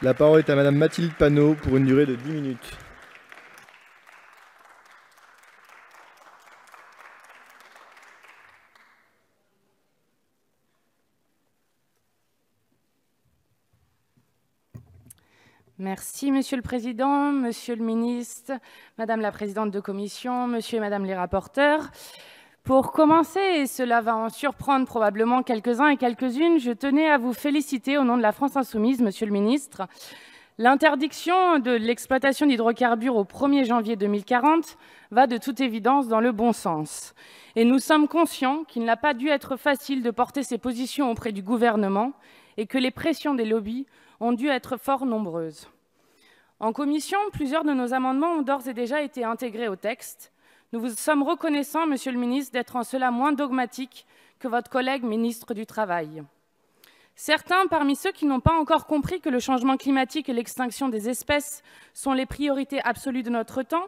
La parole est à Madame Mathilde Panot pour une durée de 10 minutes. Merci, Monsieur le Président, Monsieur le Ministre, Madame la Présidente de Commission, Monsieur et Madame les rapporteurs. Pour commencer, et cela va en surprendre probablement quelques-uns et quelques-unes, je tenais à vous féliciter au nom de la France Insoumise, Monsieur le Ministre. L'interdiction de l'exploitation d'hydrocarbures au 1er janvier 2040 va de toute évidence dans le bon sens. Et nous sommes conscients qu'il n'a pas dû être facile de porter ces positions auprès du gouvernement et que les pressions des lobbies ont dû être fort nombreuses. En commission, plusieurs de nos amendements ont d'ores et déjà été intégrés au texte, nous vous sommes reconnaissants, Monsieur le ministre, d'être en cela moins dogmatique que votre collègue ministre du Travail. Certains parmi ceux qui n'ont pas encore compris que le changement climatique et l'extinction des espèces sont les priorités absolues de notre temps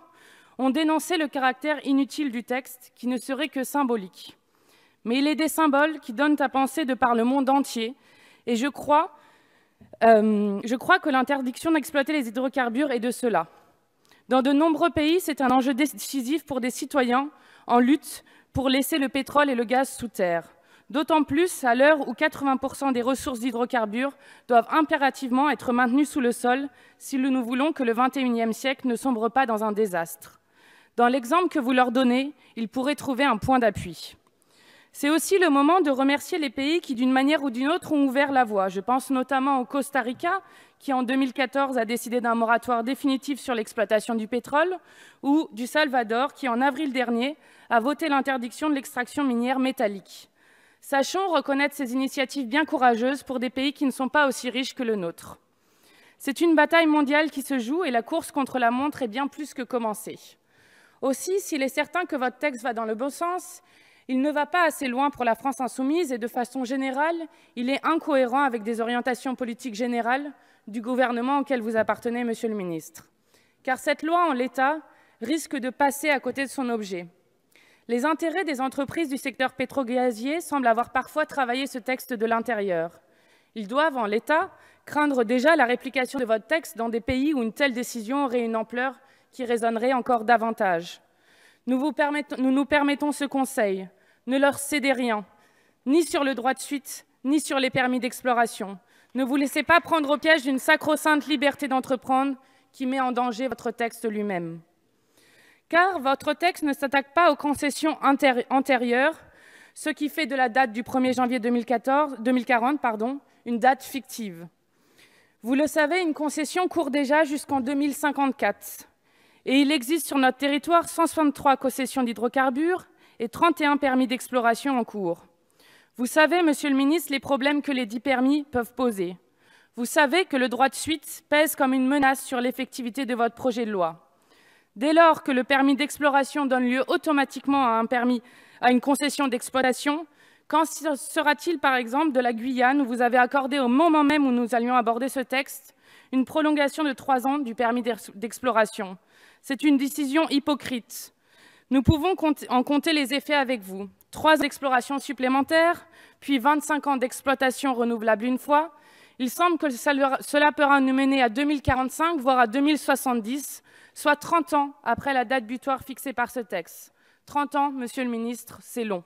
ont dénoncé le caractère inutile du texte qui ne serait que symbolique. Mais il est des symboles qui donnent à penser de par le monde entier et je crois, euh, je crois que l'interdiction d'exploiter les hydrocarbures est de cela. Dans de nombreux pays, c'est un enjeu décisif pour des citoyens en lutte pour laisser le pétrole et le gaz sous terre. D'autant plus à l'heure où 80% des ressources d'hydrocarbures doivent impérativement être maintenues sous le sol si nous voulons que le XXIe siècle ne sombre pas dans un désastre. Dans l'exemple que vous leur donnez, ils pourraient trouver un point d'appui. C'est aussi le moment de remercier les pays qui, d'une manière ou d'une autre, ont ouvert la voie. Je pense notamment au Costa Rica, qui en 2014 a décidé d'un moratoire définitif sur l'exploitation du pétrole, ou du Salvador, qui en avril dernier a voté l'interdiction de l'extraction minière métallique. Sachons reconnaître ces initiatives bien courageuses pour des pays qui ne sont pas aussi riches que le nôtre. C'est une bataille mondiale qui se joue et la course contre la montre est bien plus que commencée. Aussi, s'il est certain que votre texte va dans le bon sens, il ne va pas assez loin pour la France insoumise et de façon générale, il est incohérent avec des orientations politiques générales du gouvernement auquel vous appartenez, Monsieur le Ministre. Car cette loi, en l'état, risque de passer à côté de son objet. Les intérêts des entreprises du secteur pétrogazier semblent avoir parfois travaillé ce texte de l'intérieur. Ils doivent, en l'état, craindre déjà la réplication de votre texte dans des pays où une telle décision aurait une ampleur qui résonnerait encore davantage. Nous, nous nous permettons ce conseil. Ne leur cédez rien, ni sur le droit de suite, ni sur les permis d'exploration. Ne vous laissez pas prendre au piège d'une sacro-sainte liberté d'entreprendre qui met en danger votre texte lui-même. Car votre texte ne s'attaque pas aux concessions antérieures, ce qui fait de la date du 1er janvier 2014, 2040 pardon, une date fictive. Vous le savez, une concession court déjà jusqu'en 2054. Et il existe sur notre territoire 163 concessions d'hydrocarbures et 31 permis d'exploration en cours. Vous savez, Monsieur le ministre, les problèmes que les dix permis peuvent poser. Vous savez que le droit de suite pèse comme une menace sur l'effectivité de votre projet de loi. Dès lors que le permis d'exploration donne lieu automatiquement à, un permis, à une concession d'exploitation, quand sera-t-il par exemple de la Guyane où vous avez accordé au moment même où nous allions aborder ce texte une prolongation de trois ans du permis d'exploration C'est une décision hypocrite. Nous pouvons en compter les effets avec vous trois explorations supplémentaires, puis 25 ans d'exploitation renouvelable une fois, il semble que cela pourra nous mener à 2045, voire à 2070, soit 30 ans après la date butoir fixée par ce texte. 30 ans, Monsieur le Ministre, c'est long.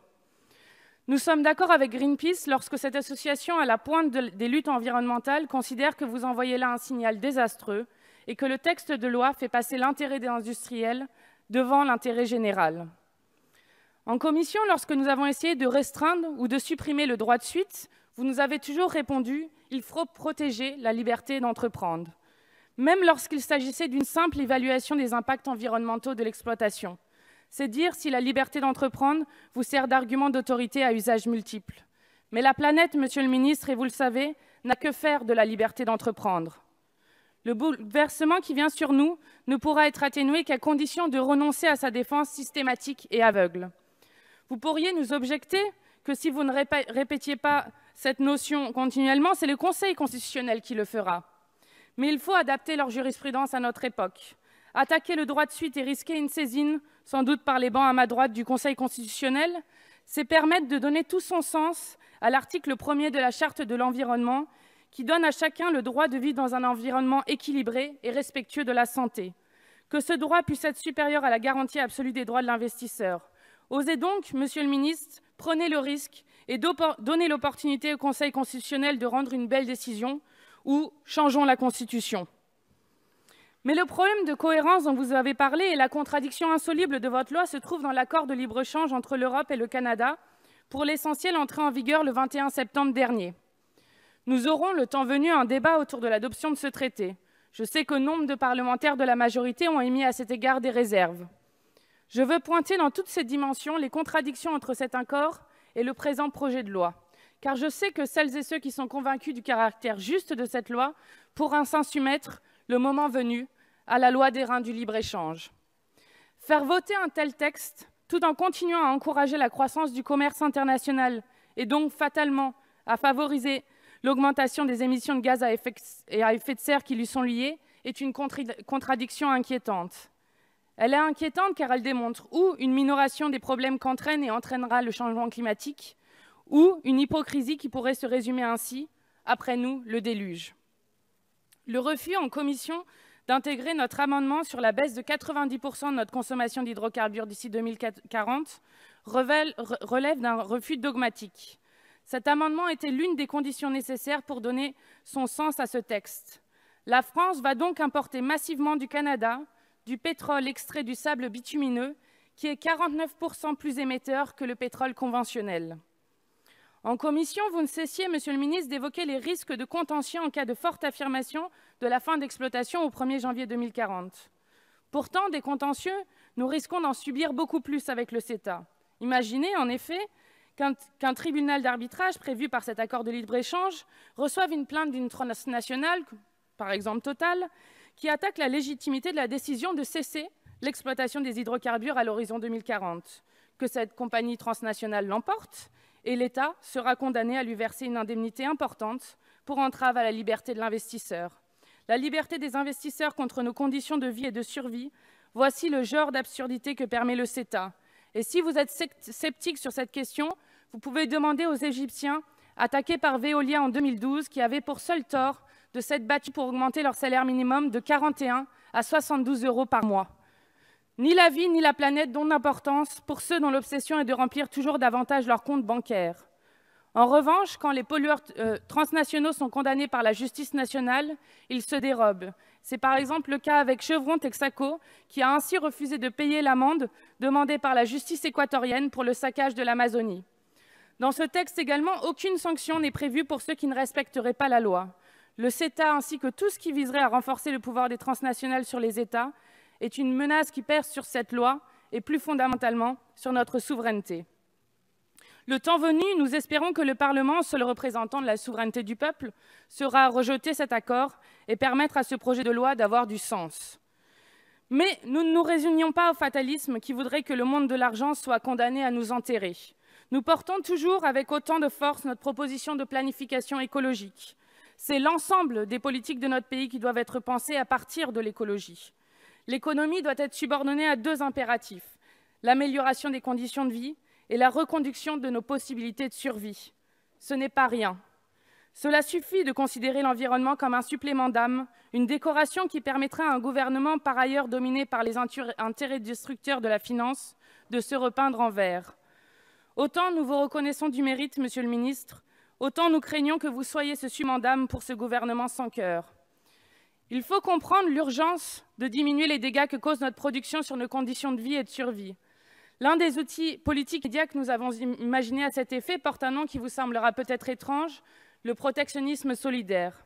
Nous sommes d'accord avec Greenpeace lorsque cette association à la pointe des luttes environnementales considère que vous envoyez là un signal désastreux et que le texte de loi fait passer l'intérêt des industriels devant l'intérêt général. En commission, lorsque nous avons essayé de restreindre ou de supprimer le droit de suite, vous nous avez toujours répondu il faut protéger la liberté d'entreprendre, même lorsqu'il s'agissait d'une simple évaluation des impacts environnementaux de l'exploitation. C'est dire si la liberté d'entreprendre vous sert d'argument d'autorité à usage multiple. Mais la planète, monsieur le ministre, et vous le savez, n'a que faire de la liberté d'entreprendre. Le bouleversement qui vient sur nous ne pourra être atténué qu'à condition de renoncer à sa défense systématique et aveugle. Vous pourriez nous objecter que si vous ne répétiez pas cette notion continuellement, c'est le Conseil constitutionnel qui le fera. Mais il faut adapter leur jurisprudence à notre époque. Attaquer le droit de suite et risquer une saisine, sans doute par les bancs à ma droite du Conseil constitutionnel, c'est permettre de donner tout son sens à l'article 1er de la Charte de l'environnement qui donne à chacun le droit de vivre dans un environnement équilibré et respectueux de la santé. Que ce droit puisse être supérieur à la garantie absolue des droits de l'investisseur. Osez donc, Monsieur le ministre, prenez le risque et donnez l'opportunité au Conseil constitutionnel de rendre une belle décision ou changeons la Constitution. Mais le problème de cohérence dont vous avez parlé et la contradiction insoluble de votre loi se trouve dans l'accord de libre-échange entre l'Europe et le Canada, pour l'essentiel entré en vigueur le 21 septembre dernier. Nous aurons, le temps venu, un débat autour de l'adoption de ce traité. Je sais que nombre de parlementaires de la majorité ont émis à cet égard des réserves. Je veux pointer dans toutes ces dimensions les contradictions entre cet accord et le présent projet de loi, car je sais que celles et ceux qui sont convaincus du caractère juste de cette loi pourront s'en le moment venu, à la loi des reins du libre-échange. Faire voter un tel texte, tout en continuant à encourager la croissance du commerce international et donc fatalement à favoriser l'augmentation des émissions de gaz à effet, de serre qui lui sont liées, est une contradiction inquiétante. Elle est inquiétante car elle démontre ou une minoration des problèmes qu'entraîne et entraînera le changement climatique, ou une hypocrisie qui pourrait se résumer ainsi, après nous, le déluge. Le refus en commission d'intégrer notre amendement sur la baisse de 90% de notre consommation d'hydrocarbures d'ici 2040 relève d'un refus dogmatique. Cet amendement était l'une des conditions nécessaires pour donner son sens à ce texte. La France va donc importer massivement du Canada du pétrole extrait du sable bitumineux, qui est 49% plus émetteur que le pétrole conventionnel. En commission, vous ne cessiez, Monsieur le ministre, d'évoquer les risques de contentieux en cas de forte affirmation de la fin d'exploitation au 1er janvier 2040. Pourtant, des contentieux, nous risquons d'en subir beaucoup plus avec le CETA. Imaginez, en effet, qu'un tribunal d'arbitrage prévu par cet accord de libre-échange reçoive une plainte d'une transnationale, par exemple Total, qui attaque la légitimité de la décision de cesser l'exploitation des hydrocarbures à l'horizon 2040, que cette compagnie transnationale l'emporte et l'État sera condamné à lui verser une indemnité importante pour entrave à la liberté de l'investisseur. La liberté des investisseurs contre nos conditions de vie et de survie, voici le genre d'absurdité que permet le CETA. Et si vous êtes sceptique sur cette question, vous pouvez demander aux Égyptiens attaqués par Veolia en 2012 qui avaient pour seul tort de cette battue pour augmenter leur salaire minimum de 41 à 72 euros par mois. Ni la vie ni la planète n'ont d'importance pour ceux dont l'obsession est de remplir toujours davantage leurs comptes bancaires. En revanche, quand les pollueurs euh, transnationaux sont condamnés par la justice nationale, ils se dérobent. C'est par exemple le cas avec Chevron Texaco, qui a ainsi refusé de payer l'amende demandée par la justice équatorienne pour le saccage de l'Amazonie. Dans ce texte également, aucune sanction n'est prévue pour ceux qui ne respecteraient pas la loi. Le CETA ainsi que tout ce qui viserait à renforcer le pouvoir des transnationales sur les États est une menace qui pèse sur cette loi et plus fondamentalement sur notre souveraineté. Le temps venu, nous espérons que le Parlement, seul représentant de la souveraineté du peuple, sera rejeter cet accord et permettre à ce projet de loi d'avoir du sens. Mais nous ne nous résignons pas au fatalisme qui voudrait que le monde de l'argent soit condamné à nous enterrer. Nous portons toujours avec autant de force notre proposition de planification écologique, c'est l'ensemble des politiques de notre pays qui doivent être pensées à partir de l'écologie. L'économie doit être subordonnée à deux impératifs, l'amélioration des conditions de vie et la reconduction de nos possibilités de survie. Ce n'est pas rien. Cela suffit de considérer l'environnement comme un supplément d'âme, une décoration qui permettra à un gouvernement par ailleurs dominé par les intérêts destructeurs de la finance de se repeindre en vert. Autant nous vous reconnaissons du mérite, Monsieur le Ministre, autant nous craignons que vous soyez ce sument d'âme pour ce gouvernement sans cœur. Il faut comprendre l'urgence de diminuer les dégâts que cause notre production sur nos conditions de vie et de survie. L'un des outils politiques médias que nous avons imaginés à cet effet porte un nom qui vous semblera peut-être étrange, le protectionnisme solidaire.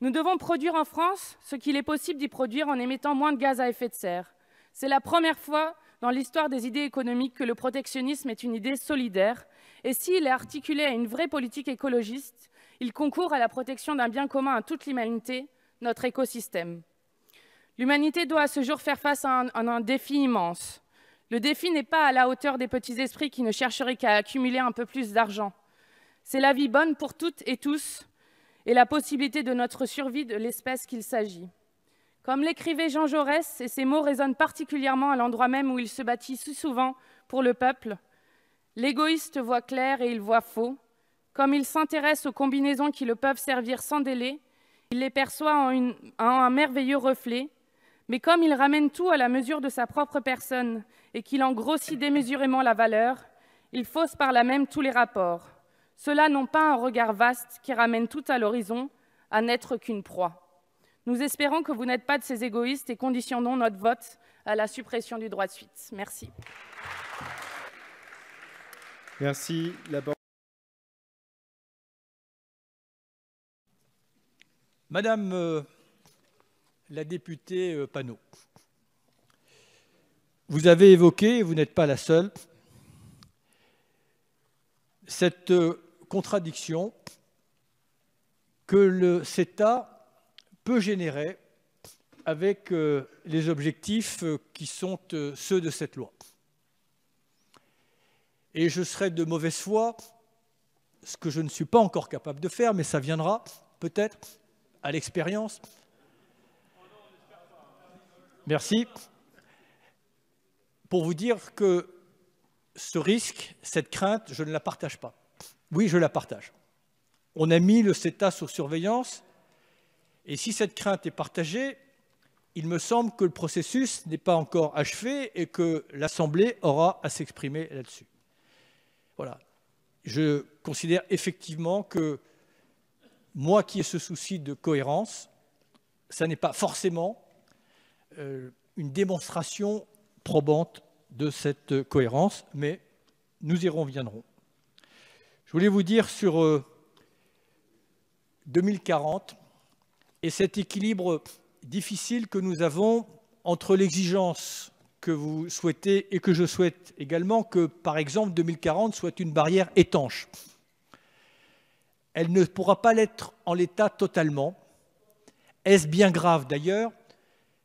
Nous devons produire en France ce qu'il est possible d'y produire en émettant moins de gaz à effet de serre. C'est la première fois dans l'histoire des idées économiques que le protectionnisme est une idée solidaire, et s'il est articulé à une vraie politique écologiste, il concourt à la protection d'un bien commun à toute l'humanité, notre écosystème. L'humanité doit à ce jour faire face à un, défi immense. Le défi n'est pas à la hauteur des petits esprits qui ne chercheraient qu'à accumuler un peu plus d'argent. C'est la vie bonne pour toutes et tous et la possibilité de notre survie de l'espèce qu'il s'agit. Comme l'écrivait Jean Jaurès, et ses mots résonnent particulièrement à l'endroit même où il se bâtit si souvent pour le peuple, L'égoïste voit clair et il voit faux. Comme il s'intéresse aux combinaisons qui le peuvent servir sans délai, il les perçoit en, un merveilleux reflet. Mais comme il ramène tout à la mesure de sa propre personne et qu'il en grossit démesurément la valeur, il fausse par là même tous les rapports. Ceux-là n'ont pas un regard vaste qui ramène tout à l'horizon, à n'être qu'une proie. Nous espérons que vous n'êtes pas de ces égoïstes et conditionnons notre vote à la suppression du droit de suite. Merci. Merci. Madame euh, la députée euh, Panot, vous avez évoqué, et vous n'êtes pas la seule, cette euh, contradiction que le CETA peut générer avec les objectifs qui sont ceux de cette loi et je serai de mauvaise foi, ce que je ne suis pas encore capable de faire, mais ça viendra peut-être à l'expérience. Merci. Pour vous dire que ce risque, cette crainte, je ne la partage pas. Oui, je la partage. On a mis le CETA sous surveillance, et si cette crainte est partagée, il me semble que le processus n'est pas encore achevé et que l'Assemblée aura à s'exprimer là-dessus. Voilà. Je considère effectivement que moi qui ai ce souci de cohérence, ça n'est pas forcément euh, une démonstration probante de cette cohérence, mais nous y reviendrons. Je voulais vous dire sur 2040 euh, et cet équilibre difficile que nous avons entre l'exigence que vous souhaitez et que je souhaite également que, par exemple, 2040 soit une barrière étanche. Elle ne pourra pas l'être en l'état totalement. Est-ce bien grave d'ailleurs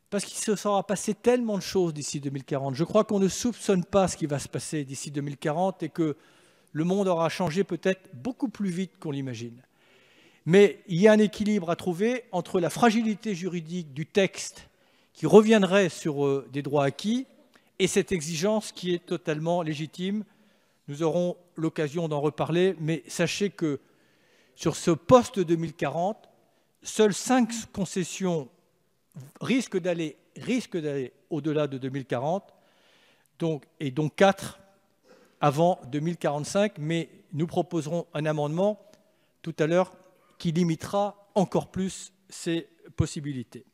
Parce qu'il se sera passé tellement de choses d'ici 2040. Je crois qu'on ne soupçonne pas ce qui va se passer d'ici 2040 et que le monde aura changé peut-être beaucoup plus vite qu'on l'imagine. Mais il y a un équilibre à trouver entre la fragilité juridique du texte qui reviendrait sur euh, des droits acquis et cette exigence qui est totalement légitime. Nous aurons l'occasion d'en reparler, mais sachez que sur ce poste 2040, seules cinq concessions risquent d'aller au-delà de 2040, donc, et donc quatre avant 2045, mais nous proposerons un amendement tout à l'heure qui limitera encore plus ces possibilités.